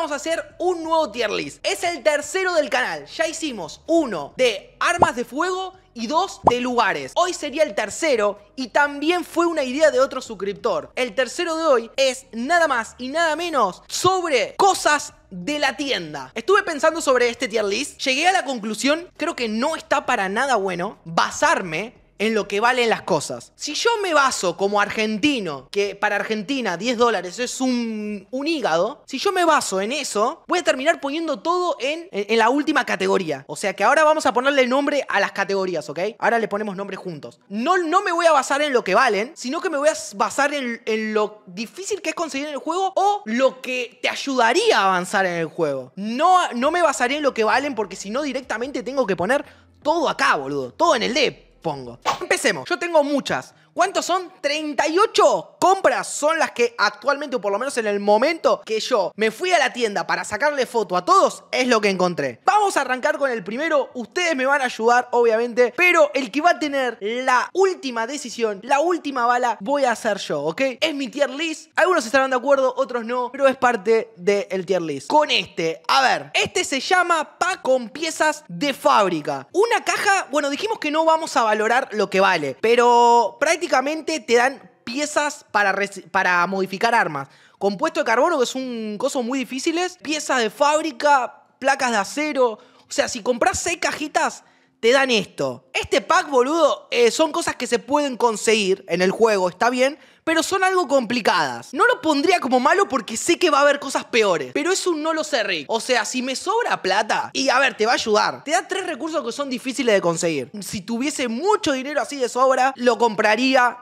vamos a hacer un nuevo tier list. Es el tercero del canal. Ya hicimos uno de armas de fuego y dos de lugares. Hoy sería el tercero y también fue una idea de otro suscriptor. El tercero de hoy es nada más y nada menos sobre cosas de la tienda. Estuve pensando sobre este tier list, llegué a la conclusión, creo que no está para nada bueno basarme en lo que valen las cosas. Si yo me baso como argentino, que para Argentina 10 dólares es un, hígado, si yo me baso en eso, voy a terminar poniendo todo en, la última categoría. O sea que ahora vamos a ponerle nombre a las categorías, ¿ok? Ahora le ponemos nombres juntos. No, no me voy a basar en lo que valen, sino que me voy a basar en, lo difícil que es conseguir en el juego o lo que te ayudaría a avanzar en el juego. No, no me basaré en lo que valen porque si no directamente tengo que poner todo acá, boludo. Todo en el dep pongo. Empecemos. Yo tengo muchas. ¿Cuántos son? 38 compras son las que actualmente, o por lo menos en el momento que yo me fui a la tienda para sacarle foto a todos, es lo que encontré. Vamos a arrancar con el primero. Ustedes me van a ayudar, obviamente, pero el que va a tener la última decisión, la última bala, voy a hacer yo, ¿ok? Es mi tier list. Algunos estarán de acuerdo, otros no, pero es parte del tier list. Con este, a ver, este se llama pack con piezas de fábrica. Una caja, bueno, dijimos que no vamos a valorar lo que vale, pero prácticamente Prácticamente te dan piezas para, para modificar armas. Compuesto de carbono, que es un muy difíciles. Piezas de fábrica, placas de acero. O sea, si compras seis cajitas te dan esto. Este pack, boludo, eh, son cosas que se pueden conseguir en el juego, está bien, pero son algo complicadas. No lo pondría como malo porque sé que va a haber cosas peores, pero es un no lo sé, Rick. O sea, si me sobra plata, y a ver, te va a ayudar. Te da tres recursos que son difíciles de conseguir. Si tuviese mucho dinero así de sobra, lo compraría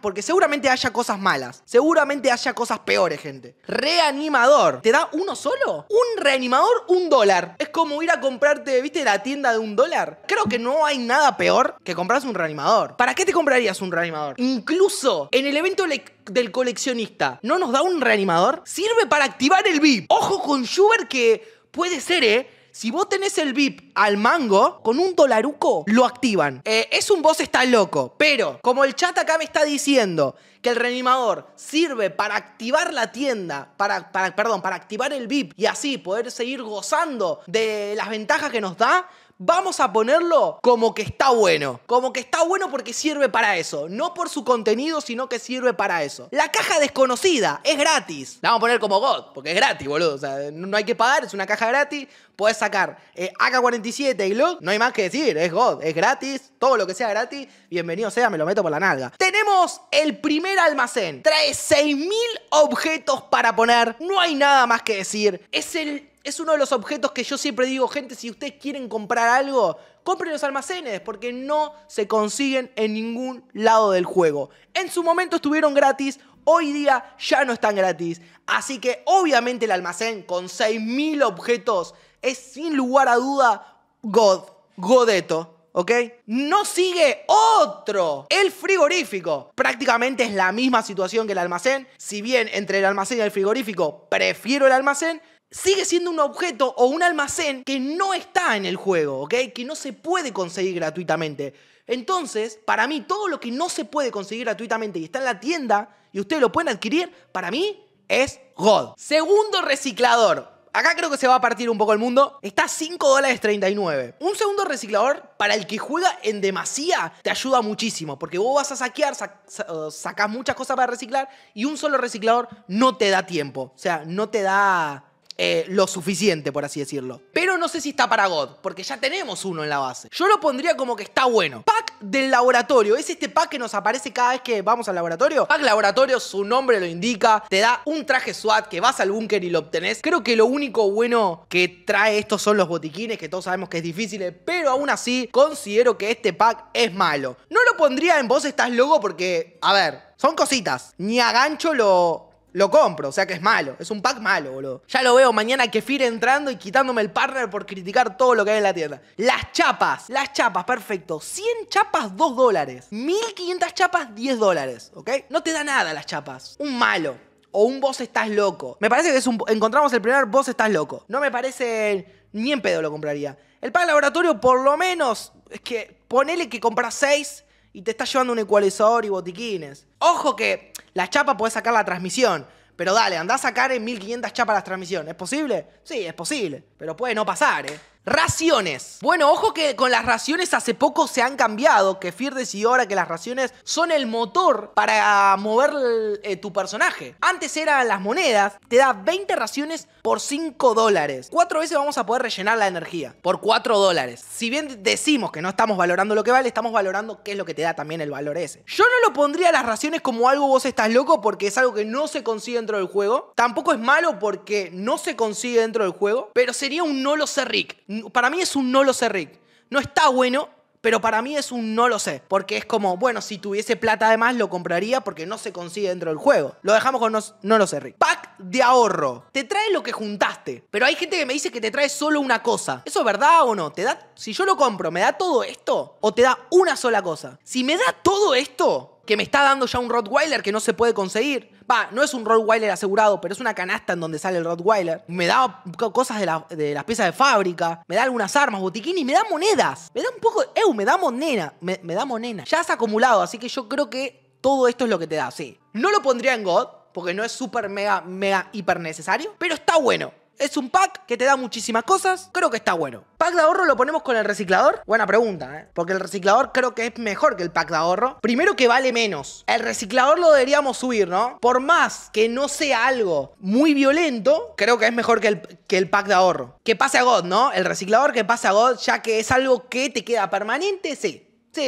porque seguramente haya cosas malas, seguramente haya cosas peores, gente. Reanimador, ¿te da uno solo? Un reanimador, un dólar. Es como ir a comprarte, viste, la tienda de un dólar. Creo que no hay nada peor que comprarse un reanimador. ¿Para qué te comprarías un reanimador? Incluso en el evento del coleccionista, ¿no nos da un reanimador? Sirve para activar el VIP. Ojo con Shuber que puede ser, ¿eh? si vos tenés el VIP al mango, con un dolaruco lo activan. Eh, es un boss está loco, pero como el chat acá me está diciendo que el reanimador sirve para activar la tienda, para, perdón, para activar el VIP y así poder seguir gozando de las ventajas que nos da, vamos a ponerlo como que está bueno. Como que está bueno porque sirve para eso. No por su contenido, sino que sirve para eso. La caja desconocida es gratis. La vamos a poner como God, porque es gratis, boludo. O sea, no hay que pagar, es una caja gratis. Puedes sacar eh, AK-47 y Log. no hay más que decir, es God, es gratis, todo lo que sea gratis, bienvenido sea, me lo meto por la nalga. Tenemos el primer almacén, trae 6.000 objetos para poner, no hay nada más que decir, es el es uno de los objetos que yo siempre digo, gente, si ustedes quieren comprar algo, compren los almacenes, porque no se consiguen en ningún lado del juego. En su momento estuvieron gratis, hoy día ya no están gratis. Así que obviamente el almacén con 6.000 objetos es sin lugar a duda God, Godeto. ¿ok? No sigue otro, el frigorífico. Prácticamente es la misma situación que el almacén, si bien entre el almacén y el frigorífico prefiero el almacén, sigue siendo un objeto o un almacén que no está en el juego, ¿ok? Que no se puede conseguir gratuitamente. Entonces, para mí, todo lo que no se puede conseguir gratuitamente y está en la tienda y ustedes lo pueden adquirir, para mí es God. Segundo reciclador. Acá creo que se va a partir un poco el mundo. Está a 5 Un segundo reciclador para el que juega en demasía te ayuda muchísimo. Porque vos vas a saquear, sacás muchas cosas para reciclar y un solo reciclador no te da tiempo. O sea, no te da eh, lo suficiente, por así decirlo. Pero no sé si está para God, porque ya tenemos uno en la base. Yo lo pondría como que está bueno. Pack del laboratorio. Es este pack que nos aparece cada vez que vamos al laboratorio. Pack laboratorio, su nombre lo indica. Te da un traje SWAT que vas al búnker y lo obtenés. Creo que lo único bueno que trae esto son los botiquines, que todos sabemos que es difícil, eh, pero aún así considero que este pack es malo. No lo pondría en vos estás loco porque, a ver, son cositas. Ni a gancho lo, lo compro, o sea que es malo. Es un pack malo, boludo. Ya lo veo mañana que Fir entrando y quitándome el partner por criticar todo lo que hay en la tienda. Las chapas, las chapas, perfecto. 100 chapas, 2 dólares. 1500 chapas, 10 dólares, ¿ok? No te da nada las chapas. Un malo. O un vos estás loco. Me parece que es un... encontramos el primer vos estás loco. No me parece... Ni en pedo lo compraría. El pack laboratorio por lo menos... Es que ponele que compras 6 y te está llevando un ecualizador y botiquines. Ojo que la chapa puede sacar la transmisión. Pero dale, anda a sacar en 1500 chapas la transmisión. ¿Es posible? Sí, es posible. Pero puede no pasar, ¿eh? Raciones. Bueno, ojo que con las raciones hace poco se han cambiado, que Fear decidió ahora que las raciones son el motor para mover eh, tu personaje. Antes eran las monedas, te da 20 raciones por 5 dólares. Cuatro veces vamos a poder rellenar la energía, por 4 dólares. Si bien decimos que no estamos valorando lo que vale, estamos valorando qué es lo que te da también el valor ese. Yo no lo pondría a las raciones como algo vos estás loco porque es algo que no se consigue dentro del juego. Tampoco es malo porque no se consigue dentro del juego, pero sería un no lo sé Rick para mí es un no lo sé, Rick. No está bueno, pero para mí es un no lo sé. Porque es como, bueno, si tuviese plata además lo compraría porque no se consigue dentro del juego. Lo dejamos con no, no lo sé, Rick. Pack de ahorro. Te trae lo que juntaste. Pero hay gente que me dice que te trae solo una cosa. ¿Eso es verdad o no? ¿Te da, si yo lo compro, ¿me da todo esto? ¿O te da una sola cosa? Si me da todo esto, que me está dando ya un Rottweiler que no se puede conseguir. Va, no es un Rottweiler asegurado, pero es una canasta en donde sale el Rottweiler. Me da cosas de, las piezas de fábrica, me da algunas armas, botiquín y me da monedas. Me da un poco, eu, me da moneda, me, da moneda. Ya has acumulado, así que yo creo que todo esto es lo que te da, sí. No lo pondría en God, porque no es súper mega, mega hiper necesario, pero está bueno. Es un pack que te da muchísimas cosas. Creo que está bueno. ¿Pack de ahorro lo ponemos con el reciclador? Buena pregunta, ¿eh? Porque el reciclador creo que es mejor que el pack de ahorro. Primero que vale menos. El reciclador lo deberíamos subir, ¿no? Por más que no sea algo muy violento, creo que es mejor que el, que el pack de ahorro. Que pase a God, ¿no? El reciclador que pase a God, ya que es algo que te queda permanente, sí.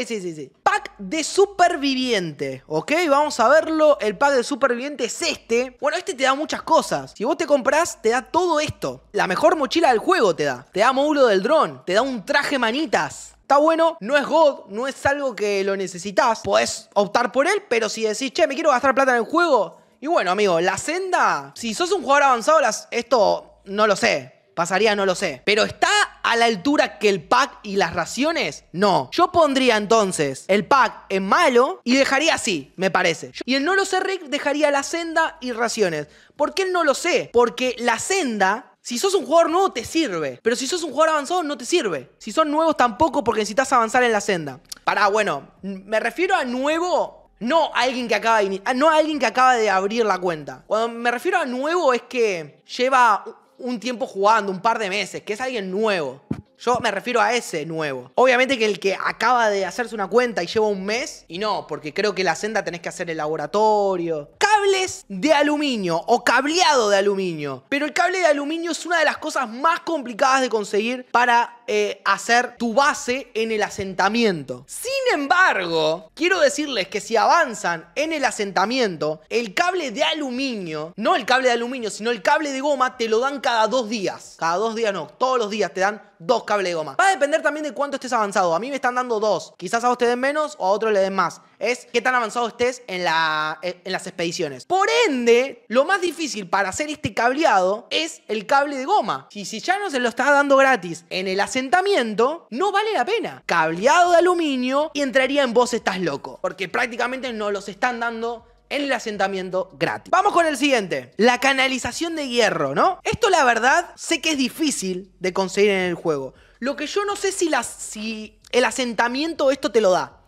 Sí, sí, sí, Pack de superviviente, ¿ok? Vamos a verlo. El pack de superviviente es este. Bueno, este te da muchas cosas. Si vos te compras, te da todo esto. La mejor mochila del juego te da. Te da módulo del dron, te da un traje manitas está bueno, no es God, no es algo que lo necesitas. Podés optar por él, pero si decís, che, me quiero gastar plata en el juego. Y bueno, amigo, la senda, si sos un jugador avanzado, esto no lo sé. ¿Pasaría? No lo sé. Pero está a la altura que el pack y las raciones? No. Yo pondría entonces el pack en malo y dejaría así, me parece. Y el no lo sé Rick dejaría la senda y raciones. ¿Por qué no lo sé? Porque la senda si sos un jugador nuevo te sirve, pero si sos un jugador avanzado no te sirve. Si son nuevos tampoco porque necesitas avanzar en la senda. Pará, bueno, me refiero a nuevo, no a alguien que acaba de, no a alguien que acaba de abrir la cuenta. Cuando me refiero a nuevo es que lleva un tiempo jugando, un par de meses, que es alguien nuevo. Yo me refiero a ese nuevo. Obviamente que el que acaba de hacerse una cuenta y lleva un mes, y no, porque creo que la senda tenés que hacer el laboratorio. Cables de aluminio o cableado de aluminio. Pero el cable de aluminio es una de las cosas más complicadas de conseguir para eh, hacer tu base en el asentamiento embargo, quiero decirles que si avanzan en el asentamiento, el cable de aluminio, no el cable de aluminio, sino el cable de goma, te lo dan cada dos días. Cada dos días no, todos los días te dan dos cables de goma. Va a depender también de cuánto estés avanzado. A mí me están dando dos. Quizás a vos te den menos o a otro le den más. Es qué tan avanzado estés en, eh, en las expediciones. Por ende, lo más difícil para hacer este cableado es el cable de goma. Y si ya no se lo estás dando gratis en el asentamiento, no vale la pena. Cableado de aluminio y entraría en vos estás loco. Porque prácticamente no los están dando en el asentamiento gratis. Vamos con el siguiente, la canalización de hierro, ¿no? Esto la verdad sé que es difícil de conseguir en el juego. Lo que yo no sé si, si el asentamiento esto te lo da.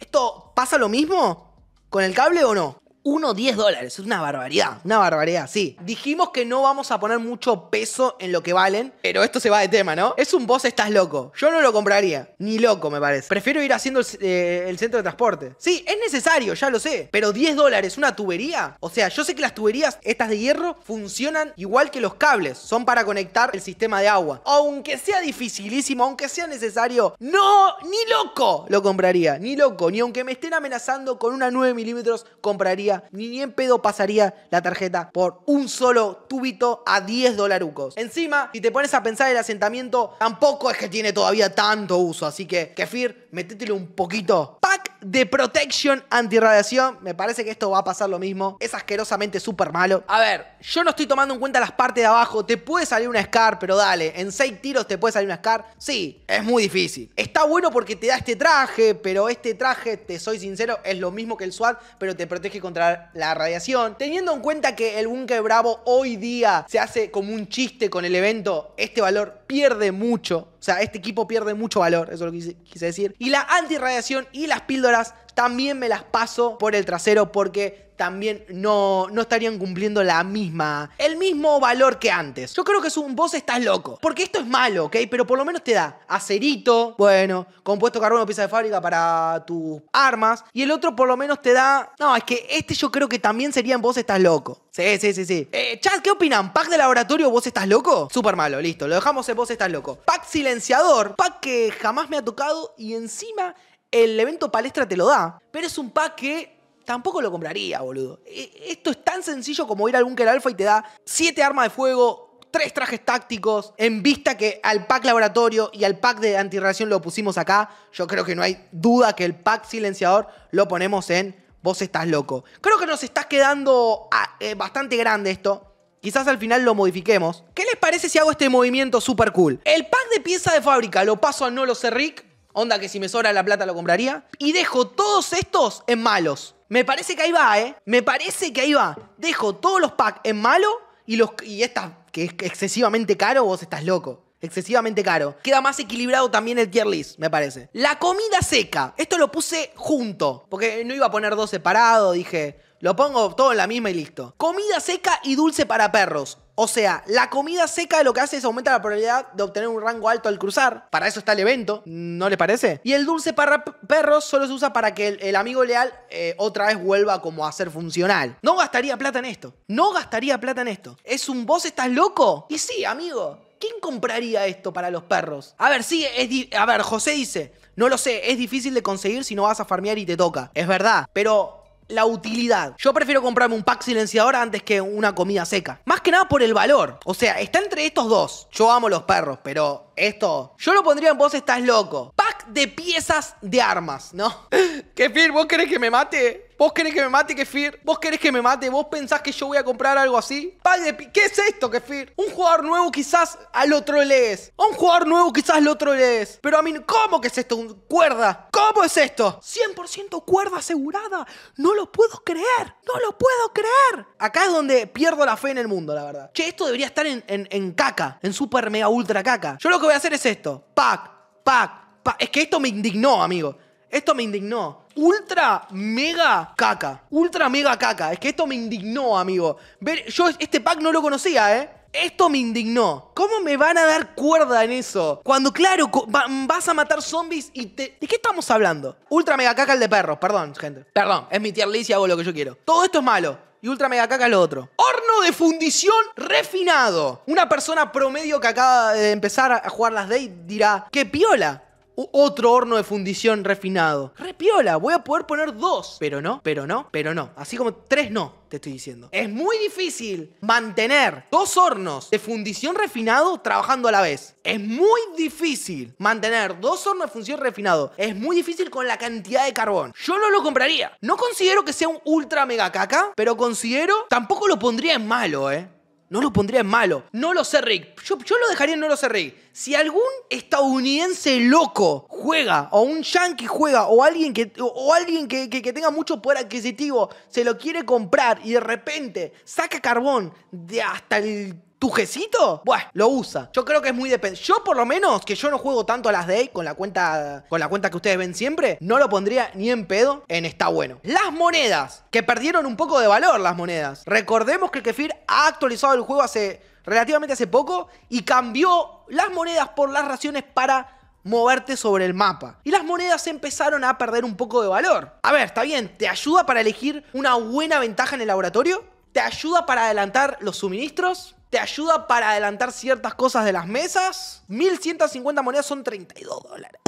¿Esto pasa lo mismo con el cable o no? 1, 10 dólares. Es una barbaridad. Una barbaridad, sí. Dijimos que no vamos a poner mucho peso en lo que valen, pero esto se va de tema, ¿no? Es un boss, estás loco. Yo no lo compraría. Ni loco, me parece. Prefiero ir haciendo el, eh, el centro de transporte. Sí, es necesario, ya lo sé. Pero 10 dólares, una tubería. O sea, yo sé que las tuberías, estas de hierro, funcionan igual que los cables. Son para conectar el sistema de agua. Aunque sea dificilísimo, aunque sea necesario, no, ni loco lo compraría. Ni loco. Ni aunque me estén amenazando con una 9 milímetros, compraría ni en pedo pasaría la tarjeta por un solo tubito a 10 dolarucos. Encima, si te pones a pensar el asentamiento, tampoco es que tiene todavía tanto uso. Así que, Kefir, métetelo un poquito. ¡Pac! de Protection Antirradiación. Me parece que esto va a pasar lo mismo. Es asquerosamente súper malo. A ver, yo no estoy tomando en cuenta las partes de abajo. Te puede salir una Scar, pero dale, en 6 tiros te puede salir una Scar. Sí, es muy difícil. Está bueno porque te da este traje, pero este traje, te soy sincero, es lo mismo que el SWAT, pero te protege contra la radiación. Teniendo en cuenta que el Bunker Bravo hoy día se hace como un chiste con el evento, este valor pierde mucho o sea, este equipo pierde mucho valor, eso es lo que quise, quise decir. Y la antirradiación y las píldoras también me las paso por el trasero porque también no, no estarían cumpliendo la misma, el mismo valor que antes. Yo creo que es un vos estás loco, porque esto es malo, ¿ok? Pero por lo menos te da acerito, bueno, compuesto carbono, pieza de fábrica para tus armas, y el otro por lo menos te da, no, es que este yo creo que también sería en vos estás loco. Sí, sí, sí, sí. Eh, Chad, ¿qué opinan? ¿Pack de laboratorio vos estás loco? Súper malo, listo, lo dejamos en vos estás loco. Pack silenciador, pack que jamás me ha tocado y encima el evento palestra te lo da. Pero es un pack que tampoco lo compraría, boludo. E, esto es tan sencillo como ir a algún alfa y te da 7 armas de fuego, 3 trajes tácticos, en vista que al pack laboratorio y al pack de antirreacción lo pusimos acá. Yo creo que no hay duda que el pack silenciador lo ponemos en vos estás loco. Creo que nos estás quedando ah, eh, bastante grande esto. Quizás al final lo modifiquemos. ¿Qué les parece si hago este movimiento super cool? El pack de pieza de fábrica lo paso a No lo sé Rick Onda que si me sobra la plata lo compraría. Y dejo todos estos en malos. Me parece que ahí va, ¿eh? Me parece que ahí va. Dejo todos los packs en malo y, los, y esta, que es excesivamente caro, vos estás loco. Excesivamente caro. Queda más equilibrado también el tier list, me parece. La comida seca. Esto lo puse junto. Porque no iba a poner dos separados. Dije, lo pongo todo en la misma y listo. Comida seca y dulce para perros. O sea, la comida seca lo que hace es aumentar la probabilidad de obtener un rango alto al cruzar. Para eso está el evento, ¿no le parece? Y el dulce para perros solo se usa para que el, amigo leal eh, otra vez vuelva como a ser funcional. No gastaría plata en esto. No gastaría plata en esto. ¿Es un ¿Vos ¿Estás loco? Y sí, amigo. ¿Quién compraría esto para los perros? A ver, sí, es... A ver, José dice... No lo sé, es difícil de conseguir si no vas a farmear y te toca. Es verdad, pero la utilidad. Yo prefiero comprarme un pack silenciador antes que una comida seca. Más que nada por el valor. O sea, está entre estos dos. Yo amo los perros, pero esto... Yo lo pondría en vos estás loco. Pack de piezas de armas, ¿no? ¿Qué, Phil? ¿Vos querés que me mate? ¿Vos querés que me mate, Kefir? ¿Vos querés que me mate? ¿Vos pensás que yo voy a comprar algo así? padre ¿qué es esto, Kefir? Un jugador nuevo quizás al otro lees. un jugador nuevo quizás al otro lees. Pero a mí, ¿cómo que es esto? cuerda? ¿Cómo es esto? 100% cuerda asegurada. No lo puedo creer. No lo puedo creer. Acá es donde pierdo la fe en el mundo, la verdad. Che, esto debería estar en, en, caca. En super mega ultra caca. Yo lo que voy a hacer es esto. Pack, pack, pack. Es que esto me indignó, amigo. Esto me indignó. Ultra mega caca. Ultra mega caca. Es que esto me indignó, amigo. Ver, yo este pack no lo conocía, ¿eh? Esto me indignó. ¿Cómo me van a dar cuerda en eso? Cuando, claro, vas a matar zombies y te. ¿De qué estamos hablando? Ultra mega caca el de perros, perdón, gente. Perdón, es mi tier list lo que yo quiero. Todo esto es malo. Y ultra mega caca lo otro. Horno de fundición refinado. Una persona promedio que acaba de empezar a jugar las day dirá: ¡Qué piola! otro horno de fundición refinado. Repiola, voy a poder poner dos. Pero no, pero no, pero no. Así como tres no, te estoy diciendo. Es muy difícil mantener dos hornos de fundición refinado trabajando a la vez. Es muy difícil mantener dos hornos de fundición refinado. Es muy difícil con la cantidad de carbón. Yo no lo compraría. No considero que sea un ultra mega caca, pero considero tampoco lo pondría en malo, ¿eh? No lo pondría en malo. No lo sé, Rick. Yo, yo, lo dejaría en no lo sé, Rick. Si algún estadounidense loco juega, o un yankee juega, o alguien que, o alguien que tenga mucho poder adquisitivo, se lo quiere comprar y de repente saca carbón de hasta el ¿Tu jecito? Bueno, lo usa. Yo creo que es muy dependiente. Yo, por lo menos, que yo no juego tanto a las Day con la cuenta con la cuenta que ustedes ven siempre, no lo pondría ni en pedo en está bueno. Las monedas, que perdieron un poco de valor las monedas. Recordemos que el Kefir ha actualizado el juego hace relativamente hace poco y cambió las monedas por las raciones para moverte sobre el mapa. Y las monedas empezaron a perder un poco de valor. A ver, está bien, te ayuda para elegir una buena ventaja en el laboratorio, te ayuda para adelantar los suministros, te ayuda para adelantar ciertas cosas de las mesas. 1150 monedas son 32 dólares.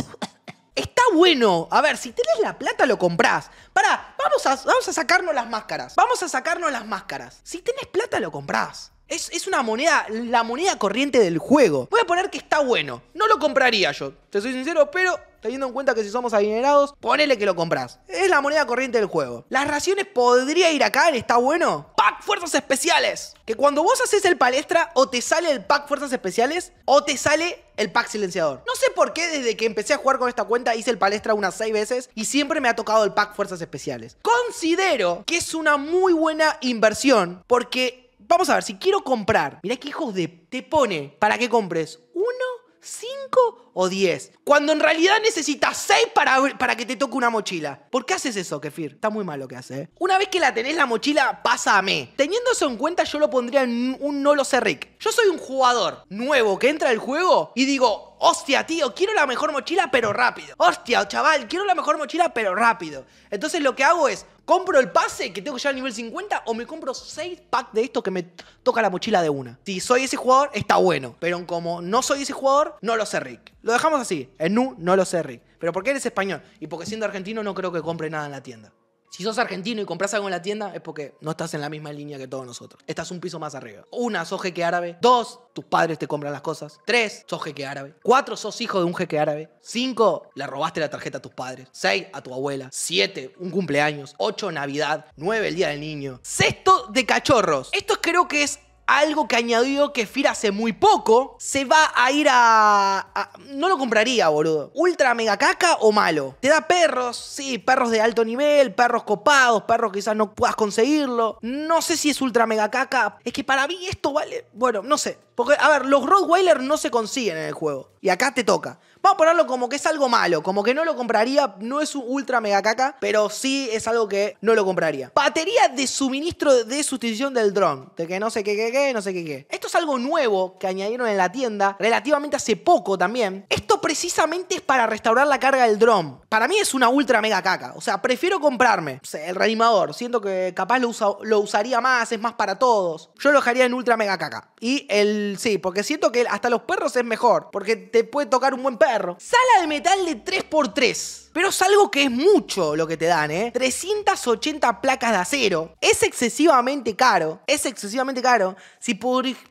Está bueno. A ver, si tenés la plata, lo comprás. Pará, vamos a, vamos a sacarnos las máscaras. Vamos a sacarnos las máscaras. Si tenés plata, lo comprás. Es, una moneda, la moneda corriente del juego. Voy a poner que está bueno. No lo compraría yo, te soy sincero, pero teniendo en cuenta que si somos adinerados, ponele que lo compras. Es la moneda corriente del juego. Las raciones podría ir acá, está bueno. Pack Fuerzas Especiales. Que cuando vos haces el palestra, o te sale el pack Fuerzas Especiales, o te sale el pack silenciador. No sé por qué desde que empecé a jugar con esta cuenta hice el palestra unas 6 veces y siempre me ha tocado el pack fuerzas especiales. Considero que es una muy buena inversión porque Vamos a ver, si quiero comprar, mira qué hijos de. Te pone para que compres uno, cinco o 10. Cuando en realidad necesitas 6 para, para que te toque una mochila. ¿Por qué haces eso, Kefir? Está muy mal lo que hace. ¿eh? Una vez que la tenés la mochila, pasa a mí. Teniendo eso en cuenta, yo lo pondría en un no lo sé, Rick. Yo soy un jugador nuevo que entra al juego y digo, Hostia, tío, quiero la mejor mochila, pero rápido. Hostia, chaval, quiero la mejor mochila, pero rápido. Entonces lo que hago es, compro el pase, que tengo ya al nivel 50, o me compro 6 packs de esto que me toca la mochila de una. Si soy ese jugador, está bueno. Pero como no soy ese jugador, no lo sé, Rick. Lo dejamos así. En nu no lo sé, Rick. Pero porque eres español y porque siendo argentino no creo que compre nada en la tienda. Si sos argentino y compras algo en la tienda es porque no estás en la misma línea que todos nosotros. Estás un piso más arriba. Una, sos jeque árabe. Dos, tus padres te compran las cosas. Tres, sos jeque árabe. Cuatro, sos hijo de un jeque árabe. Cinco, le robaste la tarjeta a tus padres. Seis, a tu abuela. Siete, un cumpleaños. Ocho, Navidad. Nueve, el día del niño. Sexto, de cachorros. Esto creo que es algo que añadió que Fir hace muy poco, se va a ir a, No lo compraría, boludo. Ultra mega caca o malo. Te da perros, sí, perros de alto nivel, perros copados, perros que quizás no puedas conseguirlo. No sé si es ultra mega caca. Es que para mí esto vale... Bueno, no sé. Porque, a ver, los Rottweiler no se consiguen en el juego. Y acá te toca. Vamos a ponerlo como que es algo malo, como que no lo compraría, no es un ultra mega caca, pero sí es algo que no lo compraría. Batería de suministro de sustitución del dron, de que no sé qué, qué, qué, no sé qué, qué. Esto es algo nuevo que añadieron en la tienda relativamente hace poco también. Esto precisamente es para restaurar la carga del dron Para mí es una ultra mega caca. O sea, prefiero comprarme el reanimador. Siento que capaz lo, usaría más, es más para todos. Yo lo dejaría en ultra mega caca. Y el. Sí, porque siento que hasta los perros es mejor. Porque te puede tocar un buen perro. Sala de metal de 3x3. Pero es algo que es mucho lo que te dan, ¿eh? 380 placas de acero. Es excesivamente caro. Es excesivamente caro. Si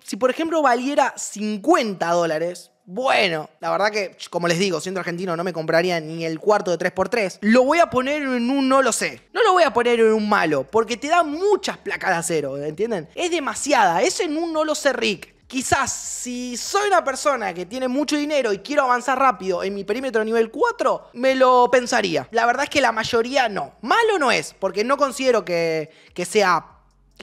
si por ejemplo valiera 50 dólares, bueno, la verdad que, como les digo, siendo argentino no me compraría ni el cuarto de 3x3. Lo voy a poner en un no lo sé. No lo voy a poner en un malo, porque te da muchas placas de acero, ¿entienden? Es demasiada, es en un no lo sé Rick. Quizás si soy una persona que tiene mucho dinero y quiero avanzar rápido en mi perímetro nivel 4, me lo pensaría. La verdad es que la mayoría no. Malo no es, porque no considero que, que sea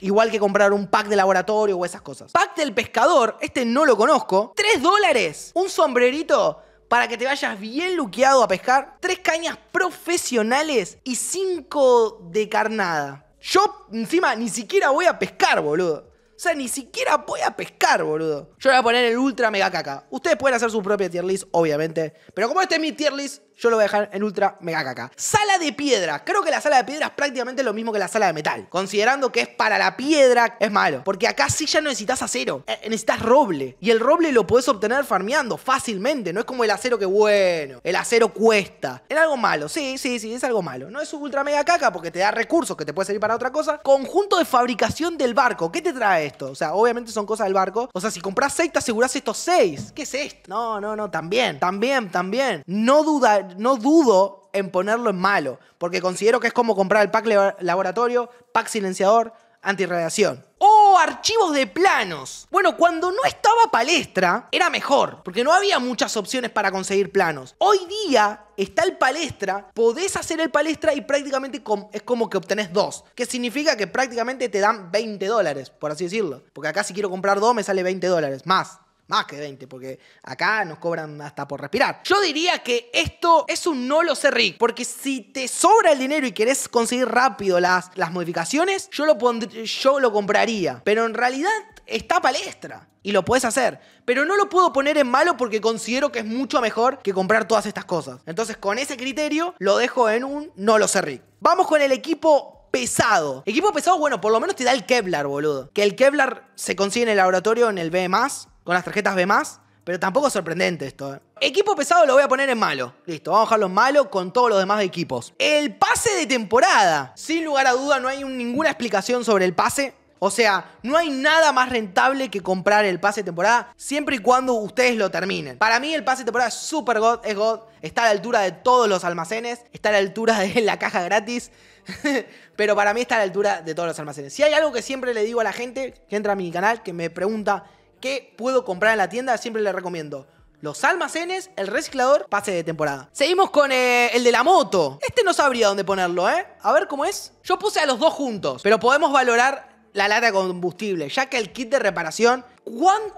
Igual que comprar un pack de laboratorio o esas cosas. Pack del pescador, este no lo conozco. 3 dólares. Un sombrerito para que te vayas bien luqueado a pescar. Tres cañas profesionales y cinco de carnada. Yo encima ni siquiera voy a pescar, boludo. O sea, ni siquiera voy a pescar, boludo. Yo voy a poner el ultra mega caca. Ustedes pueden hacer su propia tier list, obviamente. Pero como este es mi tier list, yo lo voy a dejar en ultra mega caca. Sala de piedra. Creo que la sala de piedra es prácticamente lo mismo que la sala de metal. Considerando que es para la piedra, es malo. Porque acá sí ya no necesitas acero. Eh, necesitas roble. Y el roble lo puedes obtener farmeando fácilmente. No es como el acero que, bueno, el acero cuesta. Es algo malo. Sí, sí, sí, es algo malo. No es ultra mega caca porque te da recursos que te puede servir para otra cosa. Conjunto de fabricación del barco. ¿Qué te trae esto? O sea, obviamente son cosas del barco. O sea, si compras 6, te asegurás estos seis. ¿Qué es esto? No, no, no. También, también, también. No duda no dudo en ponerlo en malo, porque considero que es como comprar el pack laboratorio, pack silenciador, antirradiación. ¡Oh, archivos de planos! Bueno, cuando no estaba palestra, era mejor, porque no había muchas opciones para conseguir planos. Hoy día está el palestra, podés hacer el palestra y prácticamente es como que obtenés dos, que significa que prácticamente te dan 20 dólares, por así decirlo. Porque acá si quiero comprar dos me sale 20 dólares, más. Más que 20, porque acá nos cobran hasta por respirar. Yo diría que esto es un no lo sé Rick, porque si te sobra el dinero y querés conseguir rápido las, las modificaciones, yo lo, yo lo compraría. Pero en realidad está palestra y lo puedes hacer. Pero no lo puedo poner en malo porque considero que es mucho mejor que comprar todas estas cosas. Entonces, con ese criterio, lo dejo en un no lo sé Rick. Vamos con el equipo pesado. Equipo pesado, bueno, por lo menos te da el Kevlar, boludo. Que el Kevlar se consigue en el laboratorio en el B+, con las tarjetas B+, pero tampoco es sorprendente esto. Eh. Equipo pesado lo voy a poner en malo. Listo, vamos a dejarlo en malo con todos los demás equipos. El pase de temporada. Sin lugar a duda no hay ninguna explicación sobre el pase. O sea, no hay nada más rentable que comprar el pase de temporada siempre y cuando ustedes lo terminen. Para mí el pase de temporada es super god, es god, está a la altura de todos los almacenes, está a la altura de la caja gratis, pero para mí está a la altura de todos los almacenes. Si hay algo que siempre le digo a la gente que entra a mi canal, que me pregunta ¿Qué puedo comprar en la tienda? Siempre le recomiendo los almacenes, el reciclador, pase de temporada. Seguimos con eh, el de la moto. Este no sabría dónde ponerlo, ¿eh? A ver cómo es. Yo puse a los dos juntos, pero podemos valorar la lata de combustible, ya que el kit de reparación...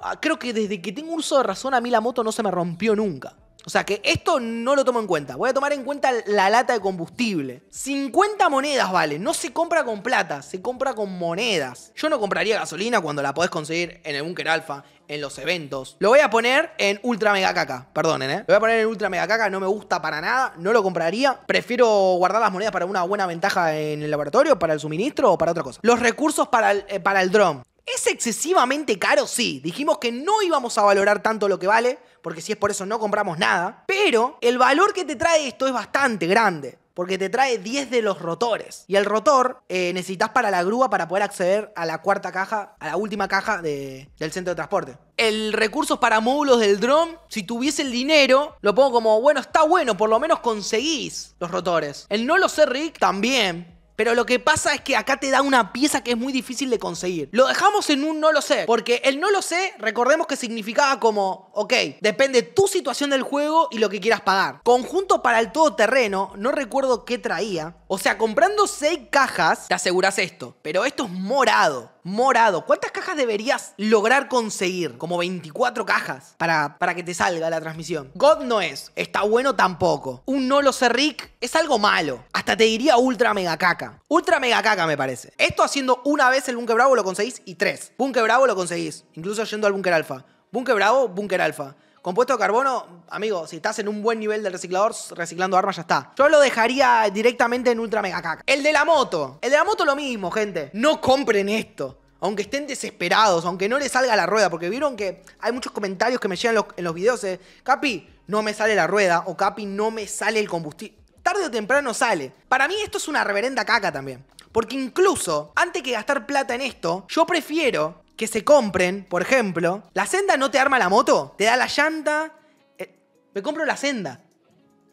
Ah, creo que desde que tengo uso de razón a mí la moto no se me rompió nunca. O sea que esto no lo tomo en cuenta. Voy a tomar en cuenta la lata de combustible. 50 monedas vale. No se compra con plata, se compra con monedas. Yo no compraría gasolina cuando la podés conseguir en el búnker alfa, en los eventos. Lo voy a poner en ultra mega caca. Perdonen, ¿eh? Lo voy a poner en ultra mega caca. No me gusta para nada. No lo compraría. Prefiero guardar las monedas para una buena ventaja en el laboratorio, para el suministro o para otra cosa. Los recursos para el, eh, para el drone. ¿Es excesivamente caro? Sí. Dijimos que no íbamos a valorar tanto lo que vale porque si es por eso no compramos nada, pero el valor que te trae esto es bastante grande. Porque te trae 10 de los rotores. Y el rotor eh, necesitas para la grúa para poder acceder a la cuarta caja, a la última caja del centro de transporte el recursos para módulos del dron, si tuviese el dinero, lo pongo como, bueno, está bueno, por lo menos conseguís los rotores. El no lo sé, Rick, también. Pero lo que pasa es que acá te da una pieza que es muy difícil de conseguir. Lo dejamos en un no lo sé, porque el no lo sé, recordemos que significaba como, ok, depende tu situación del juego y lo que quieras pagar. Conjunto para el todoterreno, no recuerdo qué traía. O sea, comprando 6 cajas, te aseguras esto, pero esto es morado morado. ¿Cuántas cajas deberías lograr conseguir? Como 24 cajas para, para que te salga la transmisión. God no es, está bueno tampoco. Un no lo sé Rick es algo malo. Hasta te diría ultra mega caca. Ultra mega caca me parece. Esto haciendo una vez el Bunker Bravo lo conseguís y tres. Bunker Bravo lo conseguís. Incluso yendo al Bunker Alpha. Bunker Bravo, Bunker Alpha. Compuesto de carbono, amigo, si estás en un buen nivel del reciclador, reciclando armas ya está. Yo lo dejaría directamente en ultra mega caca. El de la moto. El de la moto lo mismo, gente. No compren esto aunque estén desesperados, aunque no les salga la rueda, porque vieron que hay muchos comentarios que me llegan en los videos, eh, Capi, no me sale la rueda, o Capi, no me sale el combustible. Tarde o temprano sale. Para mí esto es una reverenda caca también. Porque incluso, antes que gastar plata en esto, yo prefiero que se compren, por ejemplo, la senda no te arma la moto, te da la llanta. Eh, me compro la senda.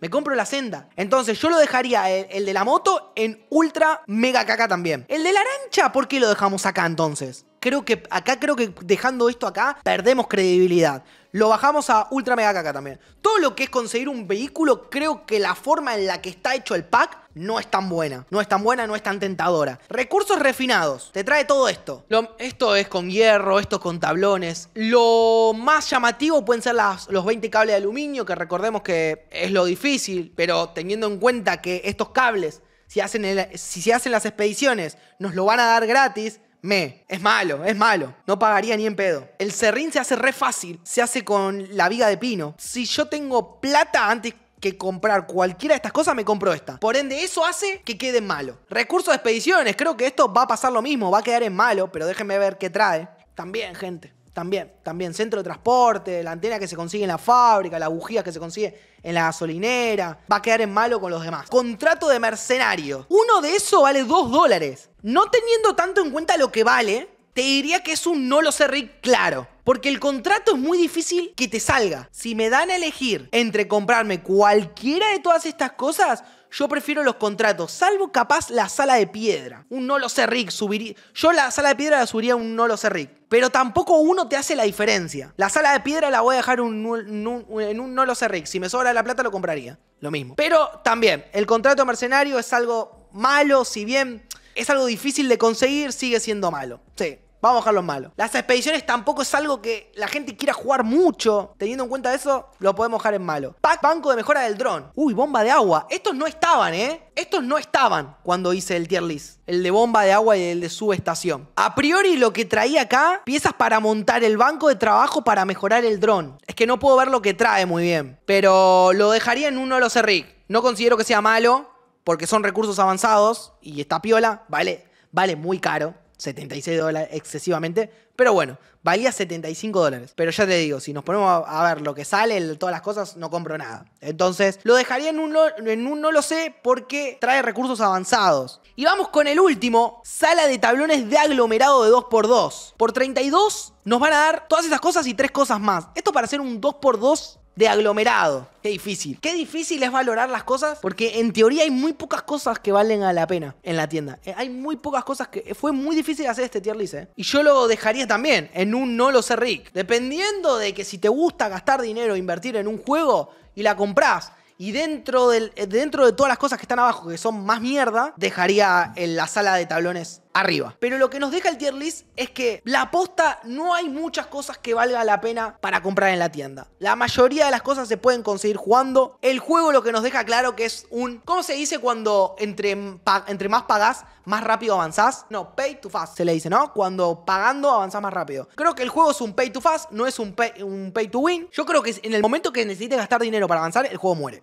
Me compro la senda. Entonces yo lo dejaría el, de la moto en ultra mega caca también. El de la arancha, ¿por qué lo dejamos acá entonces? Creo que acá, creo que dejando esto acá, perdemos credibilidad. Lo bajamos a ultra mega caca también. Todo lo que es conseguir un vehículo, creo que la forma en la que está hecho el pack no es tan buena. No es tan buena, no es tan tentadora. Recursos refinados, te trae todo esto. esto es con hierro, esto con tablones. Lo más llamativo pueden ser los 20 cables de aluminio, que recordemos que es lo difícil, pero teniendo en cuenta que estos cables, si, si se hacen las expediciones, nos lo van a dar gratis. Me, es malo, es malo. No pagaría ni en pedo. El serrín se hace re fácil. Se hace con la viga de pino. Si yo tengo plata, antes que comprar cualquiera de estas cosas, me compro esta. Por ende, eso hace que quede malo. Recursos de expediciones, creo que esto va a pasar lo mismo, va a quedar en malo, pero déjenme ver qué trae. También, gente. También, también centro de transporte, la antena que se consigue en la fábrica, la bujía que se consigue en la gasolinera, va a quedar en malo con los demás. Contrato de mercenario. Uno de eso vale 2 dólares. No teniendo tanto en cuenta lo que vale, te diría que es un no lo sé, Rick, claro. Porque el contrato es muy difícil que te salga. Si me dan a elegir entre comprarme cualquiera de todas estas cosas, yo prefiero los contratos, salvo capaz la sala de piedra. Un no lo sé, Rick, subiría... Yo la sala de piedra la subiría a un no lo sé, Rick. Pero tampoco uno te hace la diferencia. La sala de piedra la voy a dejar en un no lo sé, Rick. Si me sobra la plata lo compraría. Lo mismo. Pero también, el contrato mercenario es algo malo, si bien es algo difícil de conseguir, sigue siendo malo. Sí. Vamos a dejarlo en malo. Las expediciones tampoco es algo que la gente quiera jugar mucho. Teniendo en cuenta eso, lo podemos dejar en malo. Pack Banco de Mejora del Dron. Uy, bomba de agua. Estos no estaban, ¿eh? Estos no estaban cuando hice el tier list. El de bomba de agua y el de subestación. A priori lo que traía acá, piezas para montar el banco de trabajo para mejorar el dron. Es que no puedo ver lo que trae muy bien. Pero lo dejaría en uno de los RIG. No considero que sea malo porque son recursos avanzados y esta piola, vale, vale muy caro, 76 dólares excesivamente, pero bueno, valía 75 dólares. Pero ya te digo, si nos ponemos a, ver lo que sale, todas las cosas, no compro nada. Entonces, lo dejaría en un, en un no lo sé porque trae recursos avanzados. Y vamos con el último, sala de tablones de aglomerado de 2x2. Por 32 nos van a dar todas esas cosas y tres cosas más. Esto para hacer un 2x2 de aglomerado. Qué difícil. Qué difícil es valorar las cosas porque en teoría hay muy pocas cosas que valen a la pena en la tienda. Eh, hay muy pocas cosas que... Eh, fue muy difícil hacer este tier list, ¿eh? Y yo lo dejaría también en un no lo sé Rick. Dependiendo de que si te gusta gastar dinero, e invertir en un juego y la compras y eh, dentro, de todas las cosas que están abajo, que son más mierda, dejaría la sala de tablones arriba. Pero lo que nos deja el tier list es que la posta no hay muchas cosas que valga la pena para comprar en la tienda. La mayoría de las cosas se pueden conseguir jugando. El juego lo que nos deja claro que es un... ¿Cómo se dice cuando entre, más pagás, más rápido avanzás? No, pay to fast se le dice, ¿no? Cuando pagando avanzás más rápido. Creo que el juego es un pay to fast, no es un un pay to win. Yo creo que en el momento que necesites gastar dinero para avanzar, el juego muere.